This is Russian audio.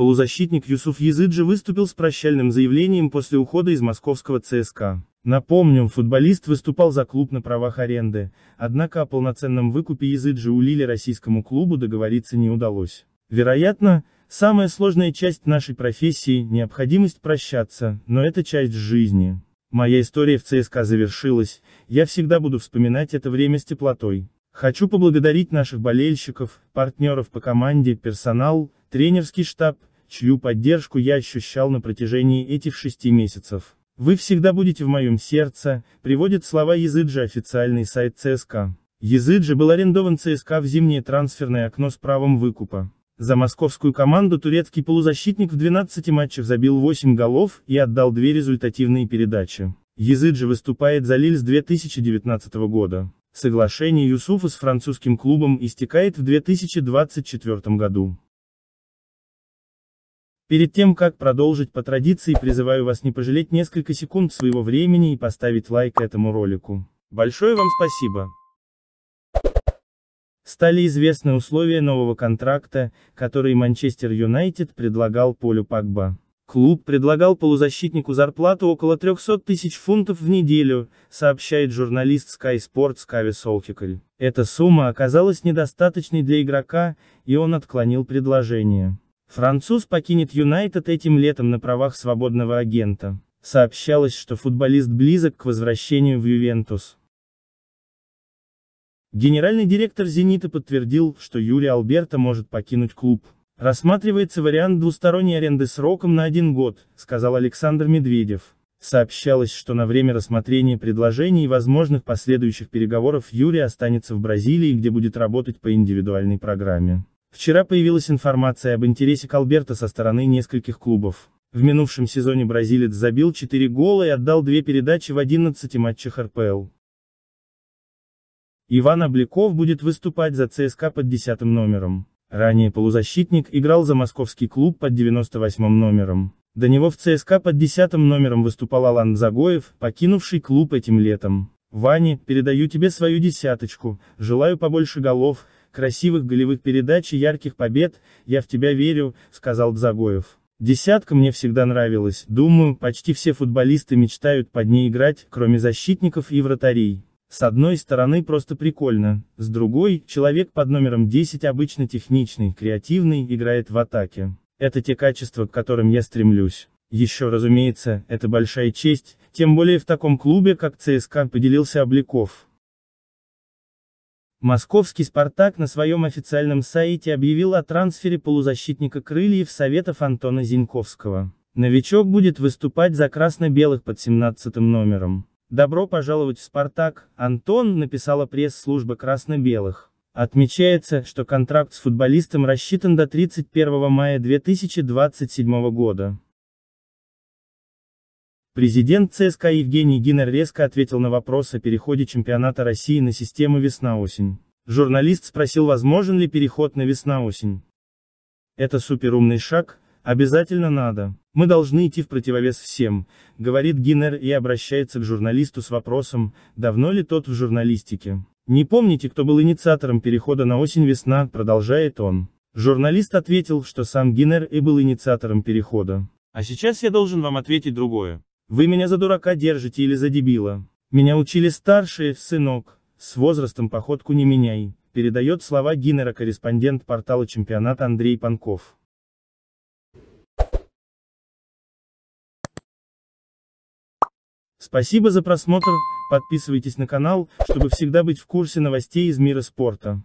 Полузащитник Юсуф Языджи выступил с прощальным заявлением после ухода из московского ЦСКА. Напомним, футболист выступал за клуб на правах аренды, однако о полноценном выкупе Языджи у Лили российскому клубу договориться не удалось. Вероятно, самая сложная часть нашей профессии – необходимость прощаться, но это часть жизни. Моя история в ЦСКА завершилась, я всегда буду вспоминать это время с теплотой. Хочу поблагодарить наших болельщиков, партнеров по команде, персонал, тренерский штаб, чью поддержку я ощущал на протяжении этих шести месяцев. «Вы всегда будете в моем сердце», приводит слова Языджи официальный сайт ЦСКА. Языджи был арендован ЦСКА в зимнее трансферное окно с правом выкупа. За московскую команду турецкий полузащитник в 12 матчах забил 8 голов и отдал две результативные передачи. Языджи выступает за Лиль с 2019 года. Соглашение Юсуфа с французским клубом истекает в 2024 году. Перед тем, как продолжить по традиции, призываю вас не пожалеть несколько секунд своего времени и поставить лайк этому ролику. Большое вам спасибо. Стали известны условия нового контракта, который Манчестер Юнайтед предлагал Полю Пакба. Клуб предлагал полузащитнику зарплату около 300 тысяч фунтов в неделю, сообщает журналист Sky Sports Кави Солхикль. Эта сумма оказалась недостаточной для игрока, и он отклонил предложение. Француз покинет Юнайтед этим летом на правах свободного агента. Сообщалось, что футболист близок к возвращению в Ювентус. Генеральный директор «Зенита» подтвердил, что Юрий Алберто может покинуть клуб. Рассматривается вариант двусторонней аренды сроком на один год, сказал Александр Медведев. Сообщалось, что на время рассмотрения предложений и возможных последующих переговоров Юрий останется в Бразилии, где будет работать по индивидуальной программе. Вчера появилась информация об интересе к со стороны нескольких клубов. В минувшем сезоне бразилец забил 4 гола и отдал 2 передачи в 11 матчах РПЛ. Иван Обляков будет выступать за ЦСКА под 10 номером. Ранее полузащитник играл за московский клуб под 98 номером. До него в ЦСКА под 10 номером выступал Алан Загоев, покинувший клуб этим летом. Ване, передаю тебе свою десяточку, желаю побольше голов, красивых голевых передач и ярких побед, я в тебя верю», — сказал Дзагоев. Десятка мне всегда нравилась, думаю, почти все футболисты мечтают под ней играть, кроме защитников и вратарей. С одной стороны просто прикольно, с другой, человек под номером 10 обычно техничный, креативный, играет в атаке. Это те качества, к которым я стремлюсь. Еще разумеется, это большая честь, тем более в таком клубе, как ЦСКА, поделился Обликов. Московский «Спартак» на своем официальном сайте объявил о трансфере полузащитника крыльев Советов Антона Зиньковского. Новичок будет выступать за красно-белых под 17 номером. «Добро пожаловать в «Спартак», Антон», написала пресс-служба красно-белых. Отмечается, что контракт с футболистом рассчитан до 31 мая 2027 года. Президент ЦСКА Евгений Гинер резко ответил на вопрос о переходе чемпионата России на систему весна-осень. Журналист спросил, возможен ли переход на весна-осень. Это суперумный шаг, обязательно надо. Мы должны идти в противовес всем, говорит Гинер и обращается к журналисту с вопросом, давно ли тот в журналистике. Не помните, кто был инициатором перехода на осень-весна, продолжает он. Журналист ответил, что сам Гинер и был инициатором перехода. А сейчас я должен вам ответить другое. Вы меня за дурака держите или за дебила. Меня учили старшие, сынок. С возрастом походку не меняй, передает слова Гиннера корреспондент портала чемпионата Андрей Панков. Спасибо за просмотр, подписывайтесь на канал, чтобы всегда быть в курсе новостей из мира спорта.